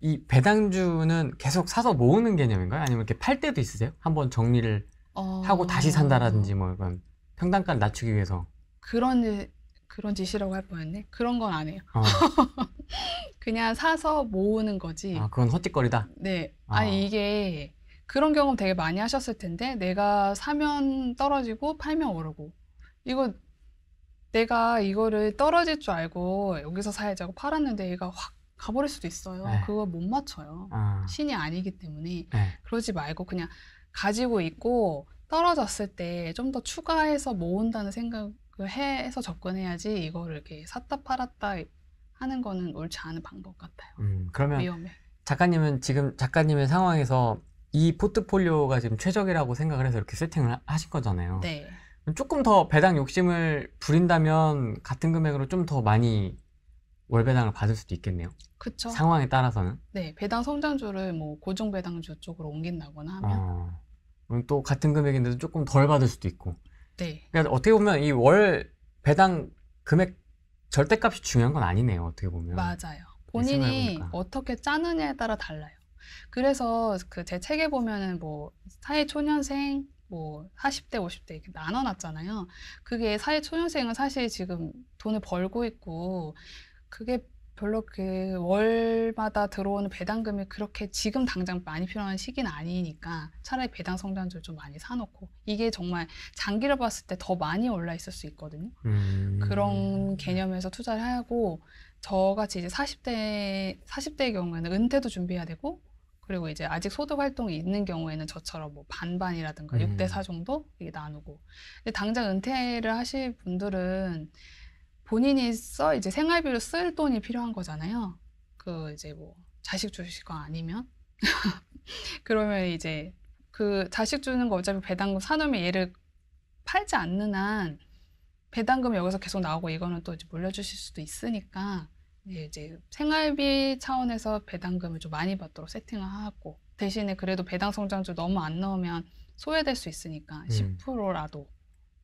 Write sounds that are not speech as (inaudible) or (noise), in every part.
이 배당주는 계속 사서 모으는 개념인가요? 아니면 이렇게 팔 때도 있으세요? 한번 정리를 어... 하고 다시 산다라든지 뭐 이건 평단가를 낮추기 위해서 그런 그런 짓이라고 할 뻔했네. 그런 건 안 해요. 어. (laughs) 그냥 사서 모으는 거지. 아, 그건 헛짓거리다. 네. 아. 아니 이게 그런 경험 되게 많이 하셨을 텐데 내가 사면 떨어지고 팔면 오르고 이거 내가 이거를 떨어질 줄 알고 여기서 사야지 고 팔았는데 얘가 확 가버릴 수도 있어요. 네. 그거못 맞춰요. 아. 신이 아니기 때문에 네. 그러지 말고 그냥 가지고 있고 떨어졌을 때 좀 더 추가해서 모은다는 생각을 해서 접근해야지 이거를 이렇게 샀다 팔았다 하는 거는 옳지 않은 방법 같아요. 음, 그러면 위험해. 작가님은 지금 작가님의 상황에서 이 포트폴리오가 지금 최적이라고 생각을 해서 이렇게 세팅을 하신 거잖아요. 네. 조금 더 배당 욕심을 부린다면 같은 금액으로 좀 더 많이 월 배당을 받을 수도 있겠네요. 그렇죠. 상황에 따라서는. 네, 배당 성장주를 뭐 고정 배당주 쪽으로 옮긴다거나 하면 어, 또 같은 금액인데도 조금 덜 받을 수도 있고. 네, 그러니까 어떻게 보면 이 월 배당 금액 절대값이 중요한 건 아니네요. 어떻게 보면. 맞아요. 본인이 어떻게 짜느냐에 따라 달라요. 그래서 그 제 책에 보면은 뭐 사회 초년생 뭐 40대, 50대 이렇게 나눠놨잖아요. 그게 사회 초년생은 사실 지금 돈을 벌고 있고 그게 별로 그 월마다 들어오는 배당금이 그렇게 지금 당장 많이 필요한 시기는 아니니까 차라리 배당 성장주를 좀 많이 사놓고 이게 정말 장기를 봤을 때 더 많이 올라 있을 수 있거든요. 음. 그런 개념에서 투자를 하고 저같이 이제 40대 40대의 경우에는 은퇴도 준비해야 되고 그리고 이제 아직 소득 활동이 있는 경우에는 저처럼 뭐 반반이라든가 음. 6대 4 정도 이게 나누고 근데 당장 은퇴를 하실 분들은 본인이 써 이제 생활비로 쓸 돈이 필요한 거잖아요. 그 이제 뭐 자식 주실거 아니면 (laughs) 그러면 이제 그 자식 주는 거 어차피 배당금 사놓으면 얘를 팔지 않는 한 배당금 여기서 계속 나오고 이거는 또 이제 물려주실 수도 있으니까 예, 이제 생활비 차원에서 배당금을 좀 많이 받도록 세팅을 하고 대신에 그래도 배당 성장주 너무 안 넣으면 소외될 수 있으니까 음. 10%라도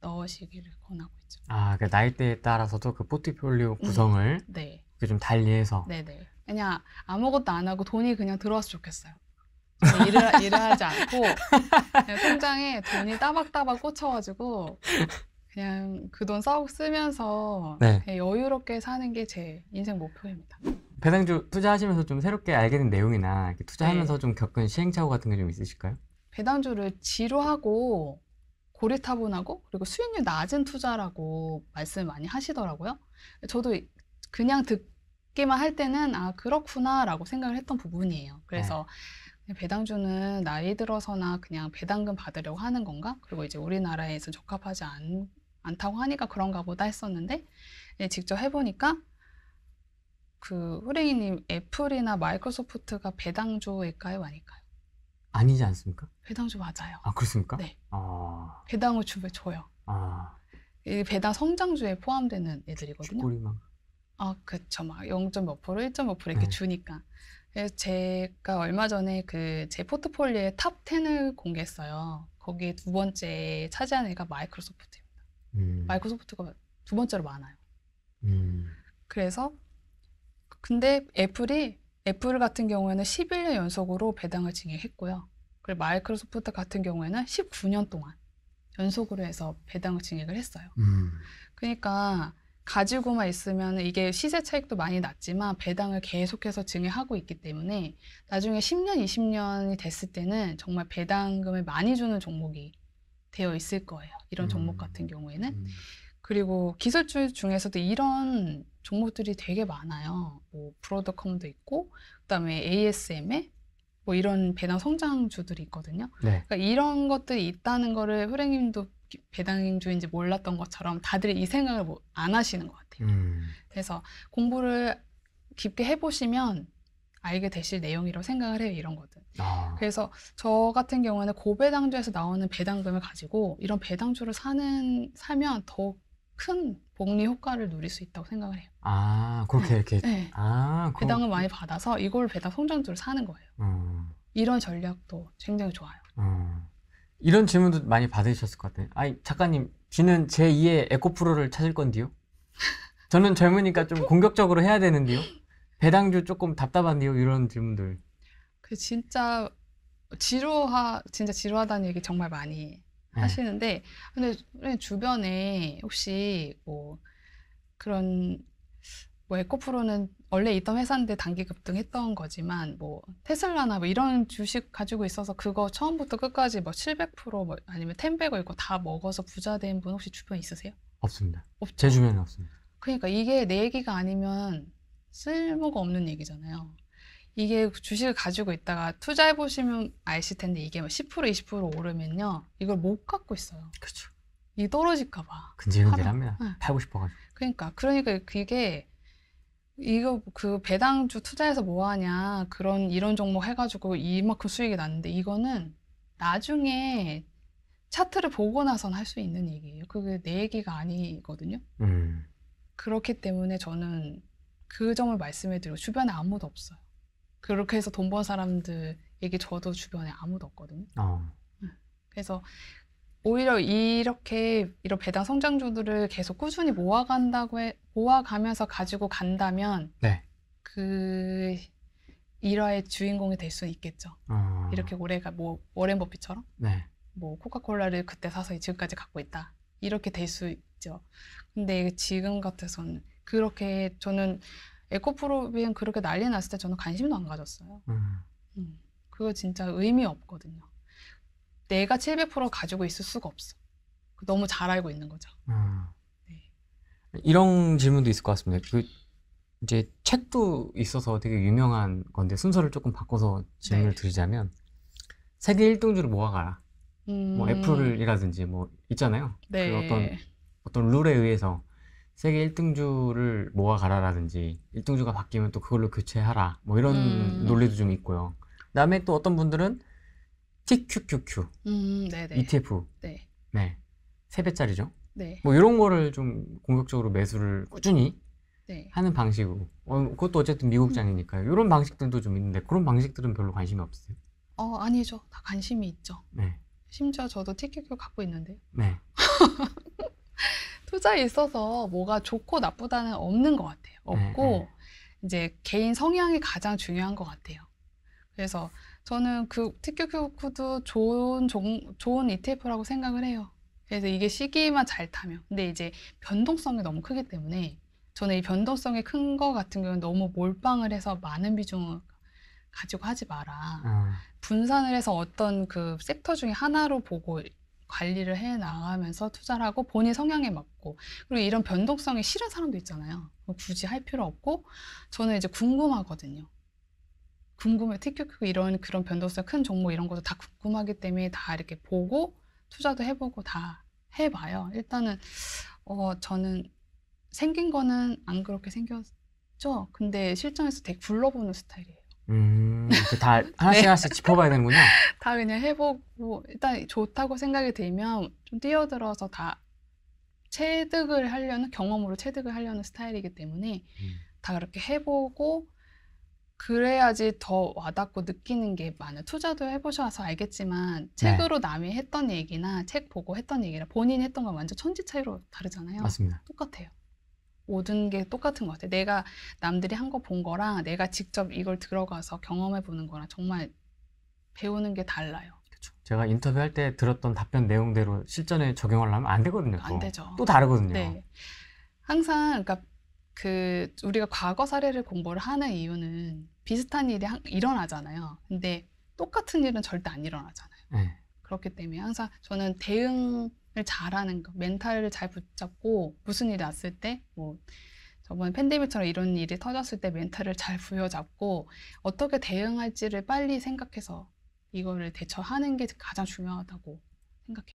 넣으시기를 권하고 있죠. 아, 그 나이대에 따라서도 그 포트폴리오 음, 구성을 네. 그좀 달리해서 네네. 그냥 아무것도 안 하고 돈이 그냥 들어왔으 좋겠어요. 뭐 일을, 일을 하지 않고 그냥 통장에 돈이 따박따박 꽂혀가지고 그냥 그돈써 쓰면서 네. 그냥 네, 여유롭게 사는 게 제 인생 목표입니다. 배당주 투자하시면서 좀 새롭게 알게 된 내용이나 투자하면서 네. 좀 겪은 시행착오 같은 게 좀 있으실까요? 배당주를 지루하고 고리타분하고 그리고 수익률 낮은 투자라고 말씀 많이 하시더라고요. 저도 그냥 듣기만 할 때는 아 그렇구나라고 생각을 했던 부분이에요. 그래서 네. 배당주는 나이 들어서나 그냥 배당금 받으려고 하는 건가? 그리고 이제 우리나라에서 적합하지 않, 않다고 하니까 그런가 보다 했었는데 예, 직접 해보니까 그 후랭이님 애플이나 마이크로소프트가 배당주 일까요아니까요 아니지 않습니까? 배당주 맞아요. 아 그렇습니까? 네. 아 배당을 주면 줘요. 아이 배당 성장주에 포함되는 애들이거든요. 쥐꼬리만. 아 그쵸 막0.몇 프로, 1.몇 프로 이렇게 네. 주니까. 그래서 제가 얼마 전에 그 제 포트폴리오의 탑 10을 공개했어요. 거기에 두 번째 차지한 애가 마이크로소프트입니다. 음. 마이크로소프트가 두 번째로 많아요. 음. 그래서 근데 애플이 애플 같은 경우에는 11년 연속으로 배당을 증액했고요. 그리고 마이크로소프트 같은 경우에는 19년 동안 연속으로 해서 배당을 증액을 했어요. 음. 그러니까 가지고만 있으면 이게 시세 차익도 많이 났지만 배당을 계속해서 증액하고 있기 때문에 나중에 10년, 20년이 됐을 때는 정말 배당금을 많이 주는 종목이 되어 있을 거예요. 이런 종목 음. 같은 경우에는. 음. 그리고 기술주 중에서도 이런 종목들이 되게 많아요. 뭐 브로드컴도 있고 그다음에 ASM에 뭐 이런 배당 성장주들이 있거든요. 네. 그러니까 이런 것들이 있다는 거를 후랭님도 배당주인지 몰랐던 것처럼 다들 이 생각을 뭐안 하시는 것 같아요. 음. 그래서 공부를 깊게 해보시면 알게 되실 내용이라고 생각을 해요, 이런 것들. 아. 그래서 저 같은 경우에는 고배당주에서 나오는 배당금을 가지고 이런 배당주를 사는, 사면 더욱 큰 복리 효과를 누릴 수 있다고 생각을 해요. 아 그렇게 네. 이렇게 네. 아 배당을 많이 받아서 이걸 배당 성장주를 사는 거예요. 음, 이런 전략도 굉장히 좋아요. 음. 이런 질문도 많이 받으셨을 것 같아요. 아이 작가님 지는 제 2의 에코프로를 찾을 건데요. (laughs) 저는 젊으니까 좀 공격적으로 해야 되는데요. 배당주 조금 답답한데요. 이런 질문들. 그 진짜 지루하 진짜 지루하다는 얘기 정말 많이 네. 하시는데 근데 주변에 혹시 뭐 그런 뭐 에코프로는 원래 있던 회사인데 단기 급등했던 거지만 뭐 테슬라나 뭐 이런 주식 가지고 있어서 그거 처음부터 끝까지 뭐 700%뭐 아니면 10배거 있고 다 먹어서 부자 된 분 혹시 주변에 있으세요? 없습니다. 없죠? 제주변에 없습니다. 그러니까 이게 내 얘기가 아니면 쓸모가 없는 얘기잖아요. 이게 주식을 가지고 있다가 투자해 보시면 아실 텐데 이게 10% 뭐 20% 오르면요 이걸 못 갖고 있어요. 그렇죠. 이 떨어질까 봐. 근질근질합니다. 네. 팔고 싶어가지고. 그러니까 그러니까 그게 이거 그 배당주 투자해서 뭐 하냐 그런 이런 종목 해가지고 이만큼 수익이 났는데 이거는 나중에 차트를 보고 나선 할 수 있는 얘기예요. 그게 내 얘기가 아니거든요. 음. 그렇기 때문에 저는 그 점을 말씀해드리고 주변에 아무도 없어요. 그렇게 해서 돈 번 사람들 얘기 저도 주변에 아무도 없거든요. 어. 그래서 오히려 이렇게 이런 배당 성장주들을 계속 꾸준히 모아간다고 해, 모아가면서 가지고 간다면 네. 그 일화의 주인공이 될 수 있겠죠. 어. 이렇게 올해가 뭐 워렌 버핏처럼 네. 뭐 코카콜라를 그때 사서 지금까지 갖고 있다 이렇게 될 수 있죠. 근데 지금 같아서는 그렇게 저는 에코프로비엔 그렇게 난리 났을 때 저는 관심도 안 가졌어요. 음. 음. 그거 진짜 의미 없거든요. 내가 700% 가지고 있을 수가 없어. 그 너무 잘 알고 있는 거죠. 음. 네. 이런 질문도 있을 것 같습니다. 그 이제 책도 있어서 되게 유명한 건데 순서를 조금 바꿔서 질문을 네. 드리자면 세계 1등주를 모아가라. 뭐 음. 뭐 애플이라든지 뭐 있잖아요. 네. 그 어떤 어떤 룰에 의해서 세계 1등주를 모아 가라라든지 1등주가 바뀌면 또 그걸로 교체하라 뭐 이런 음. 네. 논리도 좀 있고요. 그다음에 또 어떤 분들은 TQQQ 음, 네네. 네. ETF 네. 네. 3배짜리죠. 네. 뭐 이런 거를 좀 공격적으로 매수를 꾸준히 네. 하는 방식으로 어, 그것도 어쨌든 미국장이니까요. 음. 이런 방식들도 좀 있는데 그런 방식들은 별로 관심이 없어요어 아니죠. 다 관심이 있죠. 네. 심지어 저도 TQQ 갖고 있는데요. 네. (laughs) 투자에 있어서 뭐가 좋고 나쁘다는 없는 것 같아요. 음, 없고 음, 음. 이제 개인 성향이 가장 중요한 것 같아요. 그래서 저는 그특 t 교 q 도 좋은 종, 좋은 ETF라고 생각을 해요. 그래서 이게 시기만 잘 타면. 근데 이제 변동성이 너무 크기 때문에 저는 이 변동성이 큰 것 같은 경우는 너무 몰빵을 해서 많은 비중을 가지고 하지 마라. 음. 분산을 해서 어떤 그 섹터 중에 하나로 보고 관리를 해 나가면서 투자를 하고 본인 성향에 맞고 그리고 이런 변동성이 싫은 사람도 있잖아요. 굳이 할 필요 없고 저는 이제 궁금하거든요. 궁금해 티큐큐 이런 그런 변동성 큰 종목 이런 것도 다 궁금하기 때문에 다 이렇게 보고 투자도 해보고 다 해봐요. 일단은 어 저는 생긴 거는 안 그렇게 생겼죠. 근데 실전에서 되게 굴러보는 스타일이에요. 음, 다 (laughs) 네. 하나씩 네. 하나씩 짚어봐야 되는군요. 다 그냥 해보고 일단 좋다고 생각이 들면 좀 뛰어들어서 다 체득을 하려는 경험으로 체득을 하려는 스타일이기 때문에 음. 다 그렇게 해보고 그래야지 더 와닿고 느끼는 게 많아요. 투자도 해보셔서 알겠지만 책으로 네. 남이 했던 얘기나 책 보고 했던 얘기랑 본인이 했던 건 완전 천지 차이로 다르잖아요. 맞습니다. 똑같아요. 모든 게 똑같은 것 같아요. 내가 남들이 한 거 본 거랑 내가 직접 이걸 들어가서 경험해 보는 거랑 정말 배우는 게 달라요. 그렇 제가 인터뷰할 때 들었던 답변 내용대로 실전에 적용을 하면 안 되거든요. 또. 안 되죠. 또 다르거든요. 네. 항상 그러니까 그 우리가 과거 사례를 공부를 하는 이유는 비슷한 일이 일어나잖아요. 근데 똑같은 일은 절대 안 일어나잖아요. 네. 그렇기 때문에 항상 저는 대응 잘하는 거, 멘탈을 잘 붙잡고 무슨 일이 났을 때, 뭐, 저번에 팬데믹처럼 이런 일이 터졌을 때 멘탈을 잘 부여잡고 어떻게 대응할지를 빨리 생각해서 이거를 대처하는 게 가장 중요하다고 생각해요.